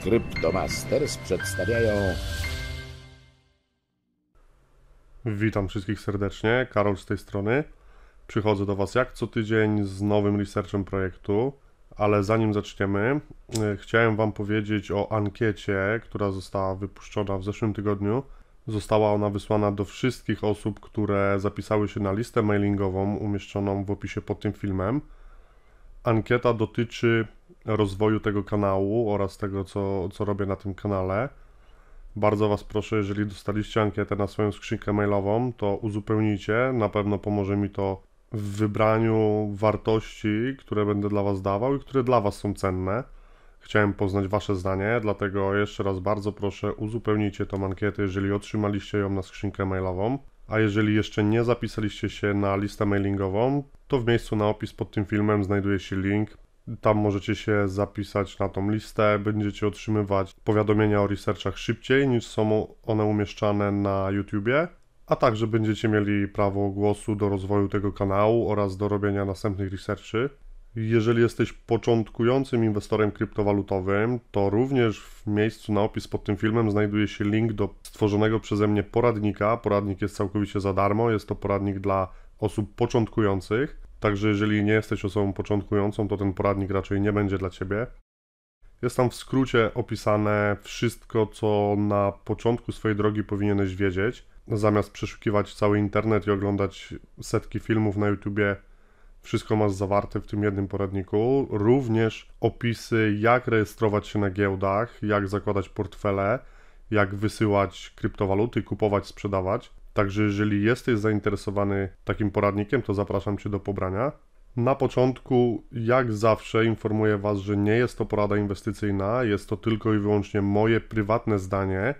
Cryptomasters przedstawiają. Witam wszystkich serdecznie, Karol z tej strony. Przychodzę do Was jak co tydzień z nowym researchem projektu, ale zanim zaczniemy, y, chciałem Wam powiedzieć o ankiecie, która została wypuszczona w zeszłym tygodniu. Została ona wysłana do wszystkich osób, które zapisały się na listę mailingową umieszczoną w opisie pod tym filmem. Ankieta dotyczy rozwoju tego kanału oraz tego, co, co robię na tym kanale. Bardzo Was proszę, jeżeli dostaliście ankietę na swoją skrzynkę mailową, to uzupełnijcie. Na pewno pomoże mi to w wybraniu wartości, które będę dla Was dawał i które dla Was są cenne. Chciałem poznać Wasze zdanie, dlatego jeszcze raz bardzo proszę, uzupełnijcie tą ankietę, jeżeli otrzymaliście ją na skrzynkę mailową. A jeżeli jeszcze nie zapisaliście się na listę mailingową, to w miejscu na opis pod tym filmem znajduje się link tam możecie się zapisać na tą listę, będziecie otrzymywać powiadomienia o researchach szybciej niż są one umieszczane na YouTubie, a także będziecie mieli prawo głosu do rozwoju tego kanału oraz do robienia następnych researchy. Jeżeli jesteś początkującym inwestorem kryptowalutowym, to również w miejscu na opis pod tym filmem znajduje się link do stworzonego przeze mnie poradnika. Poradnik jest całkowicie za darmo, jest to poradnik dla osób początkujących. Także jeżeli nie jesteś osobą początkującą, to ten poradnik raczej nie będzie dla Ciebie. Jest tam w skrócie opisane wszystko, co na początku swojej drogi powinieneś wiedzieć, zamiast przeszukiwać cały internet i oglądać setki filmów na YouTubie wszystko masz zawarte w tym jednym poradniku. Również opisy, jak rejestrować się na giełdach, jak zakładać portfele, jak wysyłać kryptowaluty, kupować, sprzedawać. Także jeżeli jesteś zainteresowany takim poradnikiem, to zapraszam Cię do pobrania. Na początku, jak zawsze, informuję Was, że nie jest to porada inwestycyjna, jest to tylko i wyłącznie moje prywatne zdanie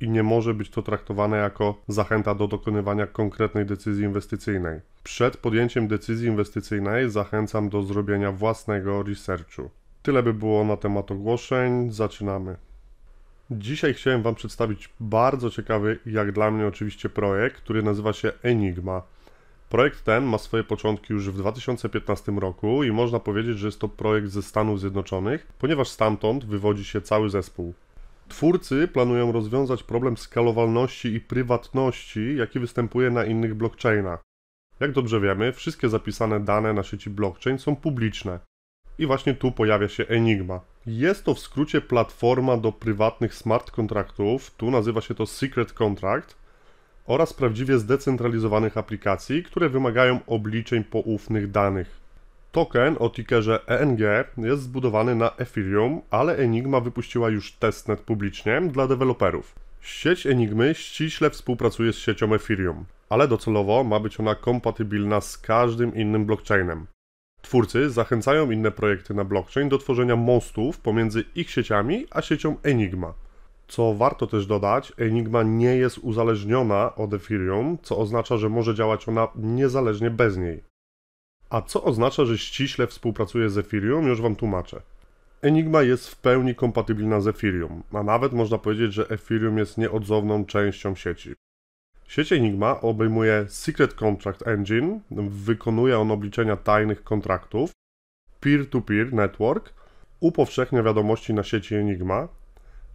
i nie może być to traktowane jako zachęta do dokonywania konkretnej decyzji inwestycyjnej. Przed podjęciem decyzji inwestycyjnej zachęcam do zrobienia własnego researchu. Tyle by było na temat ogłoszeń. Zaczynamy. Dzisiaj chciałem Wam przedstawić bardzo ciekawy, jak dla mnie oczywiście, projekt, który nazywa się Enigma. Projekt ten ma swoje początki już w 2015 roku i można powiedzieć, że jest to projekt ze Stanów Zjednoczonych, ponieważ stamtąd wywodzi się cały zespół. Twórcy planują rozwiązać problem skalowalności i prywatności, jaki występuje na innych blockchainach. Jak dobrze wiemy, wszystkie zapisane dane na sieci blockchain są publiczne. I właśnie tu pojawia się Enigma. Jest to w skrócie platforma do prywatnych smart kontraktów, tu nazywa się to Secret Contract, oraz prawdziwie zdecentralizowanych aplikacji, które wymagają obliczeń poufnych danych. Token o tickerze ENG jest zbudowany na Ethereum, ale Enigma wypuściła już testnet publicznie dla deweloperów. Sieć Enigmy ściśle współpracuje z siecią Ethereum, ale docelowo ma być ona kompatybilna z każdym innym blockchainem. Twórcy zachęcają inne projekty na blockchain do tworzenia mostów pomiędzy ich sieciami a siecią Enigma. Co warto też dodać, Enigma nie jest uzależniona od Ethereum, co oznacza, że może działać ona niezależnie bez niej. A co oznacza, że ściśle współpracuje z Ethereum, już Wam tłumaczę. Enigma jest w pełni kompatybilna z Ethereum, a nawet można powiedzieć, że Ethereum jest nieodzowną częścią sieci. Sieć Enigma obejmuje Secret Contract Engine, wykonuje on obliczenia tajnych kontraktów, peer-to-peer network, upowszechnia wiadomości na sieci Enigma,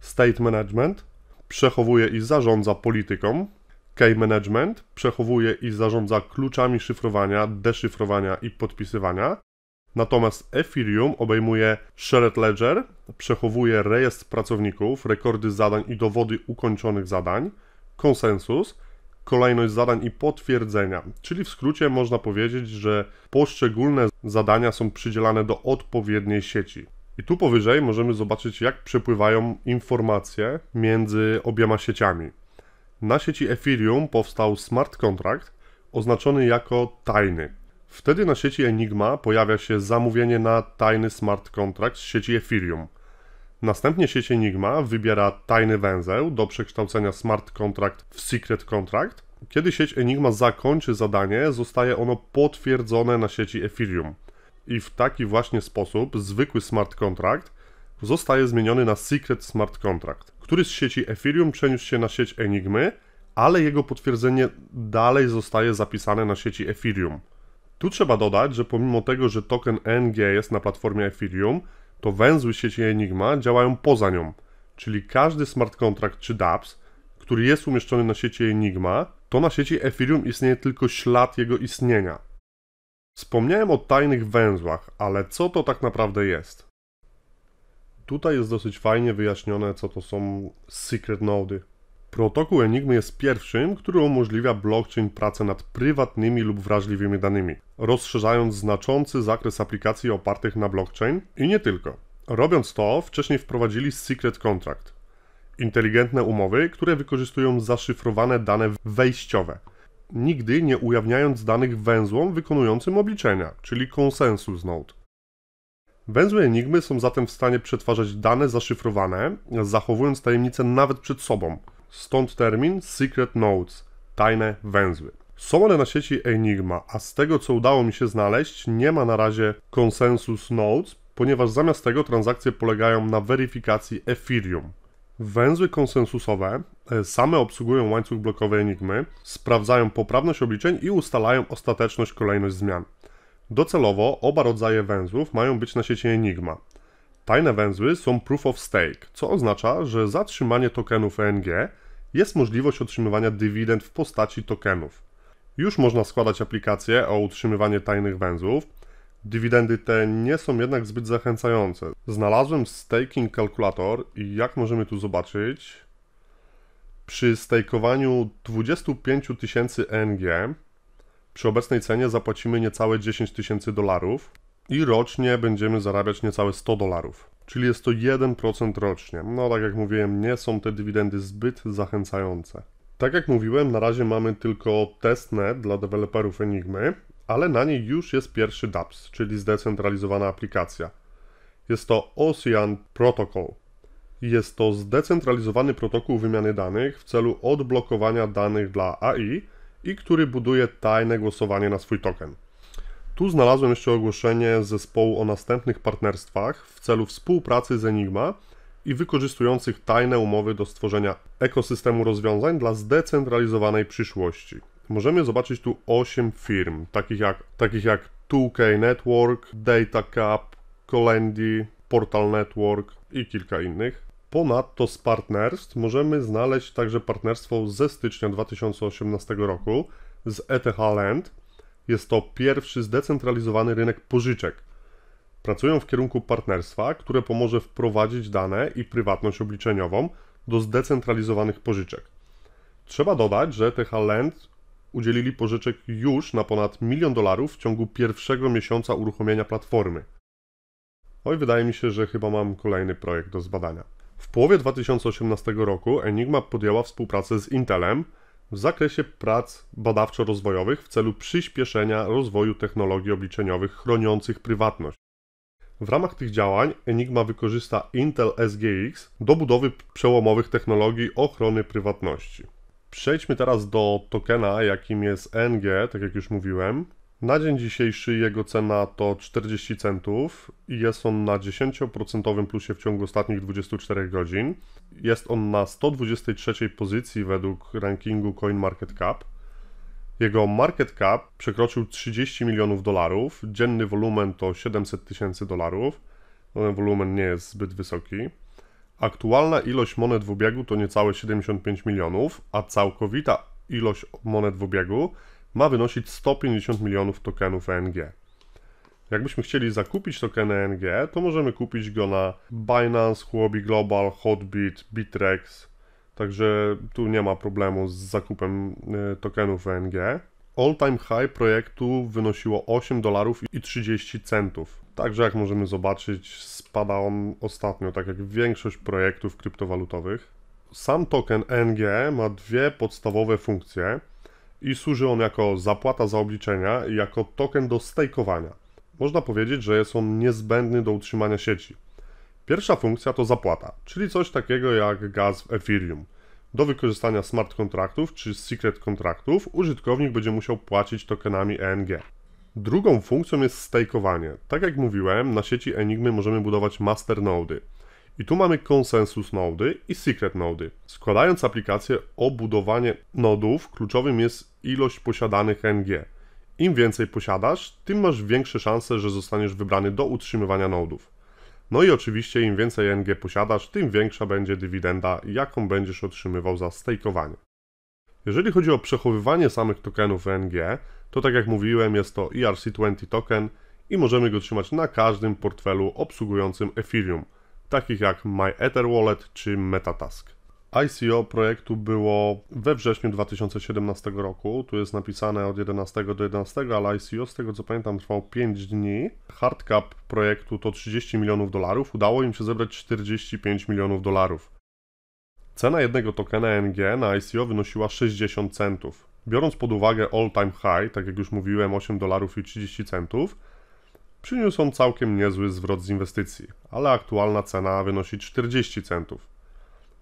state management, przechowuje i zarządza polityką, key management, przechowuje i zarządza kluczami szyfrowania, deszyfrowania i podpisywania, Natomiast Ethereum obejmuje Shared Ledger, przechowuje rejestr pracowników, rekordy zadań i dowody ukończonych zadań, konsensus, kolejność zadań i potwierdzenia. Czyli w skrócie można powiedzieć, że poszczególne zadania są przydzielane do odpowiedniej sieci. I tu powyżej możemy zobaczyć, jak przepływają informacje między obiema sieciami. Na sieci Ethereum powstał smart contract oznaczony jako tajny. Wtedy na sieci Enigma pojawia się zamówienie na tajny smart contract z sieci Ethereum – Następnie sieć Enigma wybiera tajny węzeł do przekształcenia smart contract w secret contract. Kiedy sieć Enigma zakończy zadanie, zostaje ono potwierdzone na sieci Ethereum. I w taki właśnie sposób zwykły smart contract zostaje zmieniony na secret smart contract, który z sieci Ethereum przeniósł się na sieć Enigmy, ale jego potwierdzenie dalej zostaje zapisane na sieci Ethereum. Tu trzeba dodać, że pomimo tego, że token NG jest na platformie Ethereum, to węzły sieci Enigma działają poza nią, czyli każdy smart contract czy DApps, który jest umieszczony na sieci Enigma, to na sieci Ethereum istnieje tylko ślad jego istnienia. Wspomniałem o tajnych węzłach, ale co to tak naprawdę jest? Tutaj jest dosyć fajnie wyjaśnione, co to są secret nody. Protokół Enigmy jest pierwszym, który umożliwia blockchain pracę nad prywatnymi lub wrażliwymi danymi, rozszerzając znaczący zakres aplikacji opartych na blockchain i nie tylko. Robiąc to, wcześniej wprowadzili secret contract, inteligentne umowy, które wykorzystują zaszyfrowane dane wejściowe, nigdy nie ujawniając danych węzłom wykonującym obliczenia, czyli konsensus node. Węzły Enigmy są zatem w stanie przetwarzać dane zaszyfrowane, zachowując tajemnicę nawet przed sobą – Stąd termin Secret Nodes, tajne węzły. Są one na sieci Enigma, a z tego co udało mi się znaleźć, nie ma na razie konsensus nodes, ponieważ zamiast tego transakcje polegają na weryfikacji Ethereum. Węzły konsensusowe e, same obsługują łańcuch blokowy Enigmy, sprawdzają poprawność obliczeń i ustalają ostateczność kolejność zmian. Docelowo oba rodzaje węzłów mają być na sieci Enigma. Tajne węzły są proof of stake, co oznacza, że zatrzymanie tokenów ENG jest możliwość otrzymywania dywidend w postaci tokenów. Już można składać aplikacje o utrzymywanie tajnych węzłów. Dywidendy te nie są jednak zbyt zachęcające. Znalazłem staking kalkulator i jak możemy tu zobaczyć, przy stakowaniu 25 tysięcy ENG przy obecnej cenie zapłacimy niecałe 10 tysięcy dolarów i rocznie będziemy zarabiać niecałe 100 dolarów. Czyli jest to 1% rocznie. No tak jak mówiłem, nie są te dywidendy zbyt zachęcające. Tak jak mówiłem, na razie mamy tylko testnet dla deweloperów Enigmy, ale na niej już jest pierwszy DAPS, czyli zdecentralizowana aplikacja. Jest to Ocean Protocol. Jest to zdecentralizowany protokół wymiany danych w celu odblokowania danych dla AI i który buduje tajne głosowanie na swój token. Tu znalazłem jeszcze ogłoszenie zespołu o następnych partnerstwach w celu współpracy z Enigma i wykorzystujących tajne umowy do stworzenia ekosystemu rozwiązań dla zdecentralizowanej przyszłości. Możemy zobaczyć tu 8 firm, takich jak, takich jak 2K Network, DataCap, Colendi, Portal Network i kilka innych. Ponadto z partnerstw możemy znaleźć także partnerstwo ze stycznia 2018 roku z ETH Land, jest to pierwszy zdecentralizowany rynek pożyczek. Pracują w kierunku partnerstwa, które pomoże wprowadzić dane i prywatność obliczeniową do zdecentralizowanych pożyczek. Trzeba dodać, że THLand udzielili pożyczek już na ponad milion dolarów w ciągu pierwszego miesiąca uruchomienia platformy. Oj, wydaje mi się, że chyba mam kolejny projekt do zbadania. W połowie 2018 roku Enigma podjęła współpracę z Intelem, w zakresie prac badawczo-rozwojowych w celu przyspieszenia rozwoju technologii obliczeniowych chroniących prywatność. W ramach tych działań Enigma wykorzysta Intel SGX do budowy przełomowych technologii ochrony prywatności. Przejdźmy teraz do tokena, jakim jest NG, tak jak już mówiłem. Na dzień dzisiejszy jego cena to 40 centów i jest on na 10% plusie w ciągu ostatnich 24 godzin. Jest on na 123 pozycji według rankingu CoinMarketCap. Jego market cap przekroczył 30 milionów dolarów, dzienny wolumen to 700 tysięcy dolarów. Ten no, wolumen nie jest zbyt wysoki. Aktualna ilość monet w obiegu to niecałe 75 milionów, a całkowita ilość monet w obiegu ma wynosić 150 milionów tokenów ENG. Jakbyśmy chcieli zakupić token ENG, to możemy kupić go na Binance, Huobi Global, Hotbit, Bitrex. Także tu nie ma problemu z zakupem y, tokenów ENG. All time high projektu wynosiło 8 dolarów i 30 centów. Także jak możemy zobaczyć, spada on ostatnio, tak jak większość projektów kryptowalutowych. Sam token ENG ma dwie podstawowe funkcje i służy on jako zapłata za obliczenia i jako token do stakeowania. Można powiedzieć, że jest on niezbędny do utrzymania sieci. Pierwsza funkcja to zapłata, czyli coś takiego jak gaz w Ethereum. Do wykorzystania smart kontraktów czy secret kontraktów użytkownik będzie musiał płacić tokenami ENG. Drugą funkcją jest stakeowanie. Tak jak mówiłem, na sieci Enigmy możemy budować masternody. I tu mamy konsensus nody i secret nody. Składając aplikację o budowanie nodów, kluczowym jest ilość posiadanych NG. Im więcej posiadasz, tym masz większe szanse, że zostaniesz wybrany do utrzymywania nodów. No i oczywiście im więcej NG posiadasz, tym większa będzie dywidenda, jaką będziesz otrzymywał za stakeowanie. Jeżeli chodzi o przechowywanie samych tokenów NG, to tak jak mówiłem, jest to ERC20 token i możemy go trzymać na każdym portfelu obsługującym Ethereum – takich jak MyEtherWallet czy Metatask. ICO projektu było we wrześniu 2017 roku. Tu jest napisane od 11 do 11, ale ICO z tego co pamiętam trwało 5 dni. Hardcap projektu to 30 milionów dolarów. Udało im się zebrać 45 milionów dolarów. Cena jednego tokena NG na ICO wynosiła 60 centów. Biorąc pod uwagę all time high, tak jak już mówiłem, 8 dolarów i 30 centów, Przyniósł on całkiem niezły zwrot z inwestycji, ale aktualna cena wynosi 40 centów.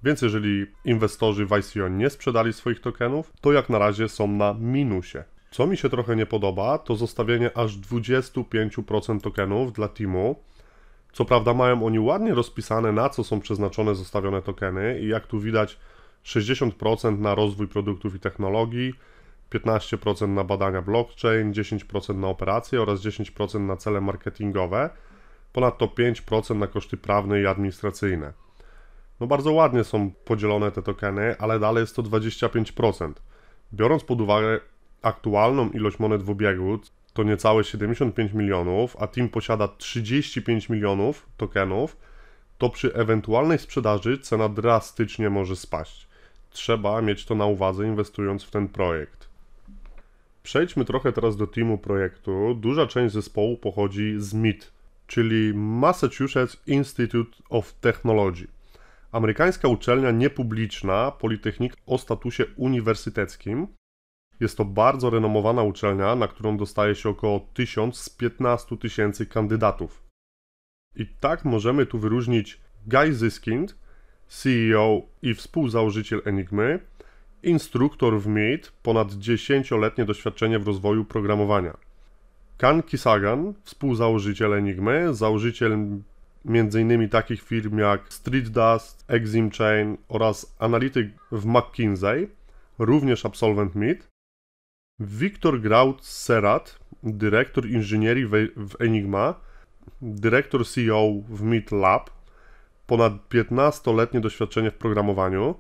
Więc jeżeli inwestorzy w ICO nie sprzedali swoich tokenów, to jak na razie są na minusie. Co mi się trochę nie podoba, to zostawienie aż 25% tokenów dla teamu. Co prawda mają oni ładnie rozpisane, na co są przeznaczone zostawione tokeny i jak tu widać 60% na rozwój produktów i technologii, 15% na badania blockchain, 10% na operacje oraz 10% na cele marketingowe, ponadto 5% na koszty prawne i administracyjne. No bardzo ładnie są podzielone te tokeny, ale dalej jest to 25%. Biorąc pod uwagę aktualną ilość monet w obiegu, to niecałe 75 milionów, a team posiada 35 milionów tokenów, to przy ewentualnej sprzedaży cena drastycznie może spaść. Trzeba mieć to na uwadze inwestując w ten projekt. Przejdźmy trochę teraz do teamu projektu. Duża część zespołu pochodzi z MIT, czyli Massachusetts Institute of Technology. Amerykańska uczelnia niepubliczna, Politechnika o statusie uniwersyteckim. Jest to bardzo renomowana uczelnia, na którą dostaje się około 1000 z 15 tysięcy kandydatów. I tak możemy tu wyróżnić Guy Zyskind, CEO i współzałożyciel Enigmy, instruktor w MIT, ponad 10-letnie doświadczenie w rozwoju programowania. Kan Kisagan, współzałożyciel Enigmy, założyciel m.in. takich firm jak Street Dust, Exim Chain oraz analityk w McKinsey, również absolwent MIT. Wiktor Graut Serat, dyrektor inżynierii w Enigma, dyrektor CEO w MIT Lab, ponad 15-letnie doświadczenie w programowaniu.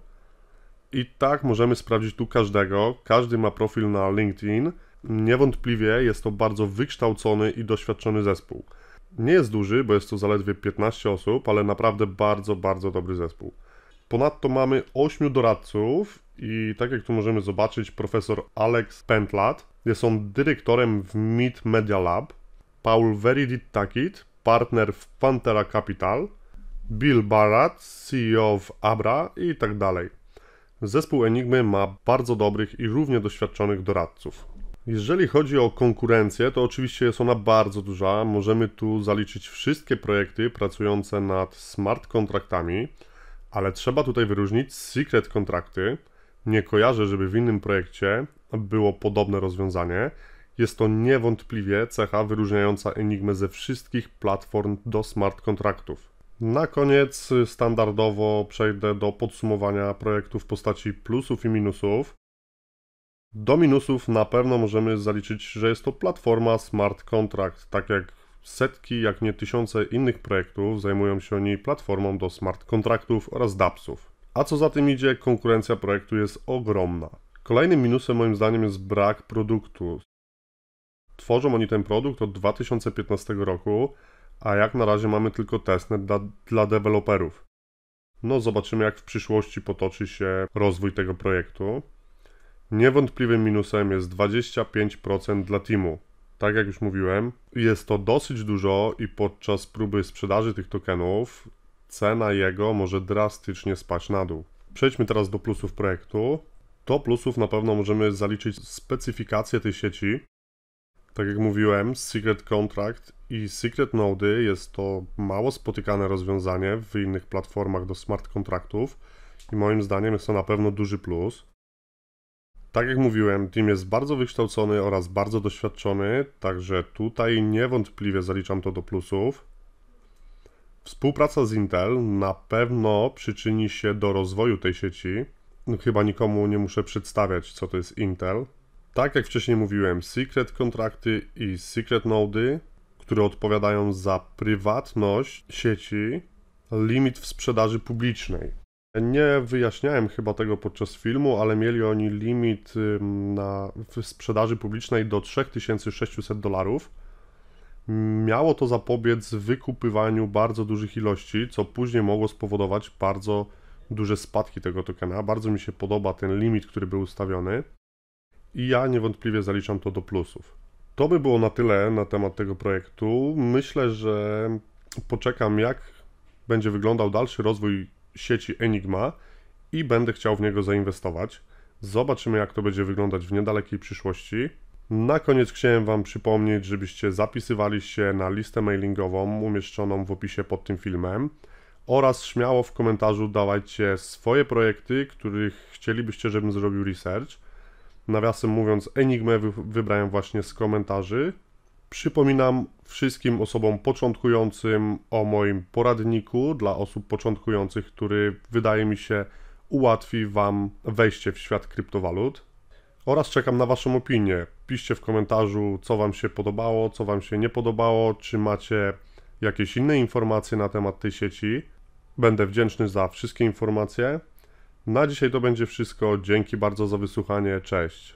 I tak możemy sprawdzić tu każdego. Każdy ma profil na LinkedIn. Niewątpliwie jest to bardzo wykształcony i doświadczony zespół. Nie jest duży, bo jest to zaledwie 15 osób, ale naprawdę bardzo, bardzo dobry zespół. Ponadto mamy 8 doradców i tak jak tu możemy zobaczyć, profesor Alex Pentlat jest on dyrektorem w Meet Media Lab, Paul Veridit Takit, partner w Pantera Capital, Bill Barat, CEO w Abra i tak dalej. Zespół Enigmy ma bardzo dobrych i równie doświadczonych doradców. Jeżeli chodzi o konkurencję, to oczywiście jest ona bardzo duża. Możemy tu zaliczyć wszystkie projekty pracujące nad smart kontraktami, ale trzeba tutaj wyróżnić secret kontrakty. Nie kojarzę, żeby w innym projekcie było podobne rozwiązanie. Jest to niewątpliwie cecha wyróżniająca Enigmę ze wszystkich platform do smart kontraktów. Na koniec standardowo przejdę do podsumowania projektu w postaci plusów i minusów. Do minusów na pewno możemy zaliczyć, że jest to platforma smart contract. Tak jak setki, jak nie tysiące innych projektów, zajmują się oni platformą do smart kontraktów oraz DAPSów. A co za tym idzie, konkurencja projektu jest ogromna. Kolejnym minusem moim zdaniem jest brak produktu. Tworzą oni ten produkt od 2015 roku, a jak na razie mamy tylko testnet dla, dla deweloperów. No, zobaczymy, jak w przyszłości potoczy się rozwój tego projektu. Niewątpliwym minusem jest 25% dla teamu. Tak jak już mówiłem, jest to dosyć dużo i podczas próby sprzedaży tych tokenów cena jego może drastycznie spaść na dół. Przejdźmy teraz do plusów projektu. Do plusów na pewno możemy zaliczyć specyfikację tej sieci. Tak jak mówiłem, Secret Contract i Secret Node jest to mało spotykane rozwiązanie w innych platformach do smart kontraktów i moim zdaniem jest to na pewno duży plus. Tak jak mówiłem, team jest bardzo wykształcony oraz bardzo doświadczony, także tutaj niewątpliwie zaliczam to do plusów. Współpraca z Intel na pewno przyczyni się do rozwoju tej sieci. No, chyba nikomu nie muszę przedstawiać, co to jest Intel. Tak jak wcześniej mówiłem, Secret kontrakty i Secret nody które odpowiadają za prywatność sieci, limit w sprzedaży publicznej. Nie wyjaśniałem chyba tego podczas filmu, ale mieli oni limit na, w sprzedaży publicznej do 3600 dolarów. Miało to zapobiec wykupywaniu bardzo dużych ilości, co później mogło spowodować bardzo duże spadki tego tokena. Bardzo mi się podoba ten limit, który był ustawiony i ja niewątpliwie zaliczam to do plusów to by było na tyle na temat tego projektu. Myślę, że poczekam, jak będzie wyglądał dalszy rozwój sieci Enigma i będę chciał w niego zainwestować. Zobaczymy, jak to będzie wyglądać w niedalekiej przyszłości. Na koniec chciałem Wam przypomnieć, żebyście zapisywali się na listę mailingową umieszczoną w opisie pod tym filmem oraz śmiało w komentarzu dawajcie swoje projekty, których chcielibyście, żebym zrobił research. Nawiasem mówiąc, Enigmę wybrałem właśnie z komentarzy. Przypominam wszystkim osobom początkującym o moim poradniku dla osób początkujących, który wydaje mi się ułatwi Wam wejście w świat kryptowalut. Oraz czekam na Waszą opinię. Piszcie w komentarzu, co Wam się podobało, co Wam się nie podobało, czy macie jakieś inne informacje na temat tej sieci. Będę wdzięczny za wszystkie informacje. Na dzisiaj to będzie wszystko. Dzięki bardzo za wysłuchanie. Cześć.